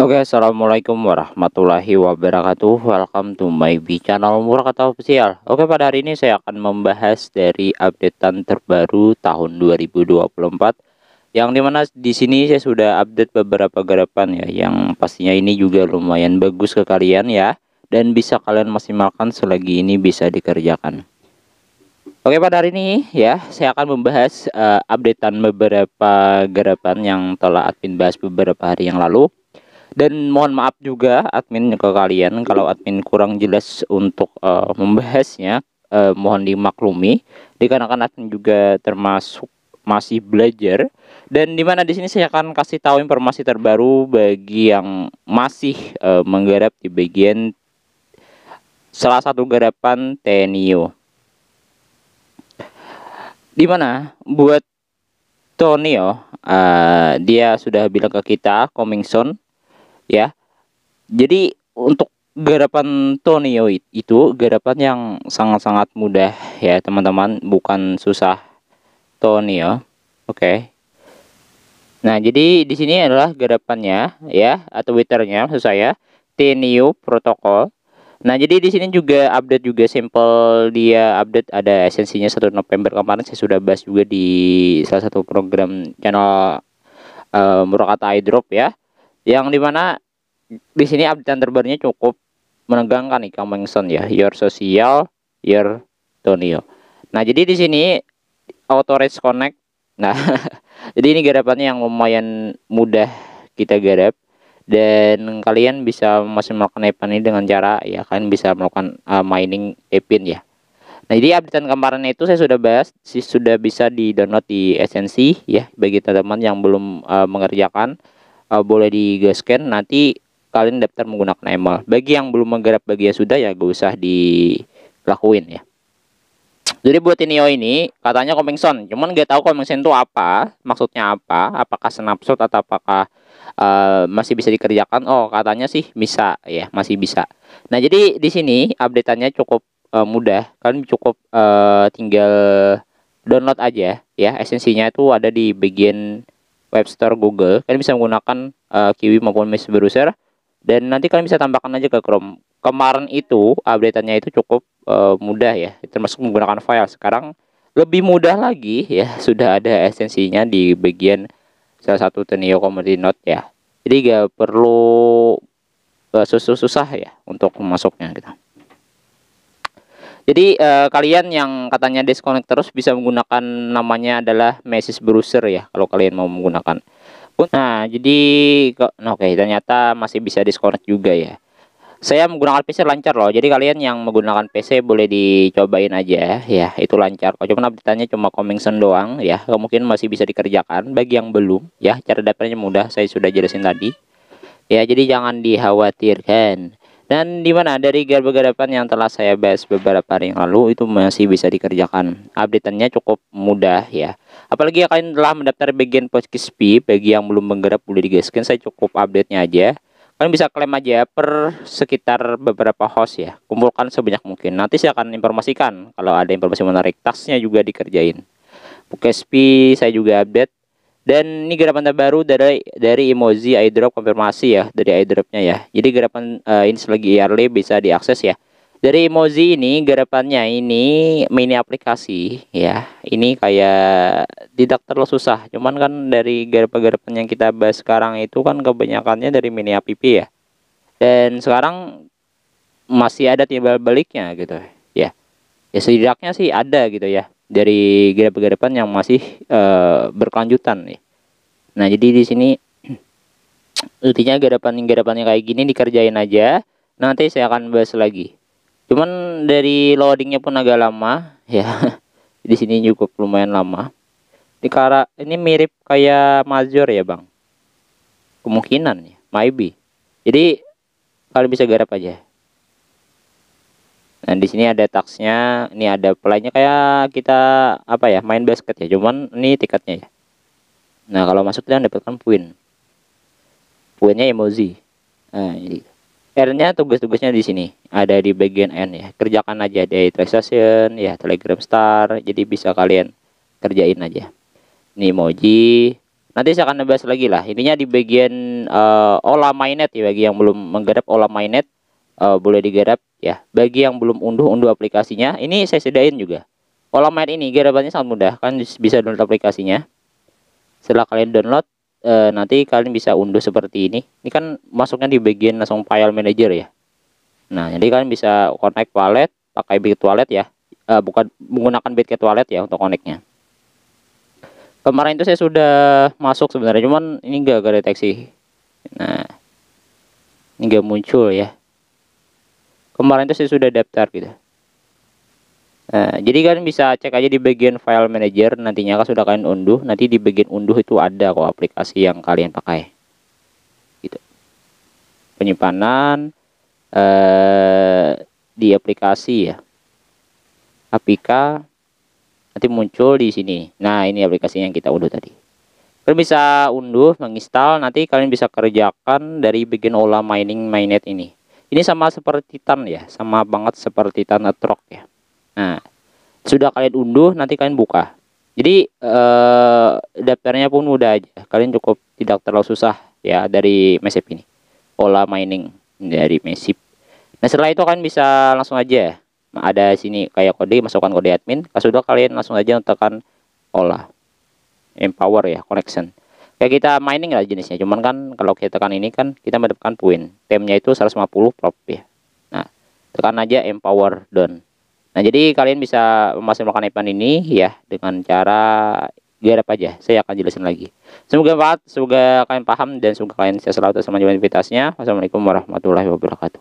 Oke okay, assalamualaikum warahmatullahi wabarakatuh Welcome to my B channel murah kata official Oke okay, pada hari ini saya akan membahas dari updatean terbaru tahun 2024 Yang dimana di sini saya sudah update beberapa garapan ya Yang pastinya ini juga lumayan bagus ke kalian ya Dan bisa kalian maksimalkan selagi ini bisa dikerjakan Oke pada hari ini ya saya akan membahas uh, updatean beberapa garapan yang telah admin bahas beberapa hari yang lalu dan mohon maaf juga admin ke kalian kalau admin kurang jelas untuk uh, membahasnya uh, mohon dimaklumi dikarenakan admin juga termasuk masih belajar dan dimana di sini saya akan kasih tahu informasi terbaru bagi yang masih uh, menggarap di bagian salah satu garapan Tenio dimana buat Tonio uh, dia sudah bilang ke kita coming soon ya. Jadi untuk garapan Tonio itu garapan yang sangat-sangat mudah ya teman-teman, bukan susah Tonio. Oke. Okay. Nah, jadi di sini adalah garapannya ya atau twitternya maksud saya Tenio protokol. Nah, jadi di sini juga update juga simple dia update ada esensinya satu November kemarin saya sudah bahas juga di salah satu program channel uh, eh, Murakata iDrop ya yang dimana di sini updatean terbarunya cukup menegangkan nih Kang Mengson ya your social your Tonio nah jadi di sini auto race connect nah jadi ini garapannya yang lumayan mudah kita garap dan kalian bisa masih melakukan event ini dengan cara ya kalian bisa melakukan uh, mining Epin ya Nah, jadi updatean kemarin itu saya sudah bahas, sudah bisa di-download di SNC ya bagi teman-teman yang belum uh, mengerjakan uh, boleh digaskan nanti kalian daftar menggunakan email bagi yang belum menggarap bagi yang sudah ya gak usah dilakuin ya jadi buat Tinio ini katanya coming soon cuman gak tahu coming soon itu apa maksudnya apa apakah snapshot atau apakah uh, masih bisa dikerjakan oh katanya sih bisa ya masih bisa nah jadi di sini updateannya cukup uh, mudah kalian cukup uh, tinggal download aja ya esensinya itu ada di bagian Webstore Google, kalian bisa menggunakan uh, Kiwi maupun Miss Browser dan nanti kalian bisa tambahkan aja ke Chrome. Kemarin itu update updateannya itu cukup uh, mudah ya, termasuk menggunakan file. Sekarang lebih mudah lagi ya, sudah ada esensinya di bagian salah satu Tenio Community Note ya. Jadi gak perlu eh, susah-susah ya untuk masuknya gitu. Jadi eh, kalian yang katanya disconnect terus bisa menggunakan namanya adalah message browser ya kalau kalian mau menggunakan. Nah, jadi kok nah, oke okay, ternyata masih bisa disconnect juga ya. Saya menggunakan PC lancar loh. Jadi kalian yang menggunakan PC boleh dicobain aja ya. Itu lancar kok. Cuma update-nya cuma Comingson doang ya. Mungkin masih bisa dikerjakan bagi yang belum ya. Cara daftarnya mudah, saya sudah jelasin tadi. Ya, jadi jangan dikhawatirkan. Dan dimana mana dari gear bergadapan yang telah saya bahas beberapa hari yang lalu itu masih bisa dikerjakan. Updateannya cukup mudah ya. Apalagi kalian telah mendaftar bagian podcast bagi yang belum menggarap boleh digeskin saya cukup update-nya aja. Kalian bisa klaim aja per sekitar beberapa host ya. Kumpulkan sebanyak mungkin. Nanti saya akan informasikan kalau ada informasi menarik. Tasnya juga dikerjain. Podcast saya juga update dan ini gerapan terbaru dari dari emoji airdrop konfirmasi ya dari airdropnya ya. Jadi gerapan uh, eh, ini lagi early bisa diakses ya. Dari emoji ini gerapannya ini mini aplikasi ya. Ini kayak tidak terlalu susah. Cuman kan dari gerapan-gerapan yang kita bahas sekarang itu kan kebanyakannya dari mini app ya. Dan sekarang masih ada timbal baliknya gitu ya. Ya setidaknya sih ada gitu ya dari garapan-garapan yang masih uh, berkelanjutan nih. Nah, jadi di sini intinya garapan-garapan yang kayak gini dikerjain aja. Nanti saya akan bahas lagi. Cuman dari loadingnya pun agak lama ya. di sini cukup lumayan lama. Di ini mirip kayak Major ya, Bang. Kemungkinan ya, maybe. Jadi kalian bisa garap aja. Nah, di sini ada taksnya, ini ada pelainnya kayak kita apa ya main basket ya, cuman ini tiketnya ya. Nah kalau masuk kita dapatkan poin, poinnya emoji. Nah, R-nya tugas-tugasnya di sini ada di bagian N ya. Kerjakan aja di transaction ya, Telegram Star, jadi bisa kalian kerjain aja. Ini emoji. Nanti saya akan bahas lagi lah. Ininya di bagian uh, eh, olah Mainnet ya bagi yang belum menggarap olah Mainnet uh, boleh digarap ya bagi yang belum unduh unduh aplikasinya ini saya sediain juga kalau main ini garapannya sangat mudah kan bisa download aplikasinya setelah kalian download e, nanti kalian bisa unduh seperti ini ini kan masuknya di bagian langsung file manager ya nah jadi kalian bisa connect wallet pakai big wallet ya e, bukan menggunakan Bitget wallet ya untuk connectnya kemarin itu saya sudah masuk sebenarnya cuman ini gak, ada deteksi nah ini gak muncul ya kemarin itu saya sudah daftar gitu Nah, jadi kan bisa cek aja di bagian file manager nantinya kan sudah kalian unduh nanti di bagian unduh itu ada kok aplikasi yang kalian pakai gitu penyimpanan eh, di aplikasi ya apk nanti muncul di sini nah ini aplikasinya yang kita unduh tadi kalian bisa unduh menginstal nanti kalian bisa kerjakan dari bagian olah mining mainnet ini ini sama seperti Titan ya, sama banget seperti tan ya. Nah, sudah kalian unduh nanti kalian buka. Jadi eh, daftarnya pun mudah aja. Kalian cukup tidak terlalu susah ya dari mesip ini. Pola mining dari mesip. Nah, setelah itu kalian bisa langsung aja ya. nah, ada sini kayak kode masukkan kode admin. kalau sudah kalian langsung aja tekan pola empower ya collection kayak kita mining lah jenisnya cuman kan kalau kita tekan ini kan kita mendapatkan poin temnya itu 150 prop ya nah tekan aja empower down nah jadi kalian bisa memaksimalkan event ini ya dengan cara garap aja saya akan jelasin lagi semoga bermanfaat, semoga kalian paham dan semoga kalian sehat selalu dengan manfaatnya wassalamualaikum warahmatullahi wabarakatuh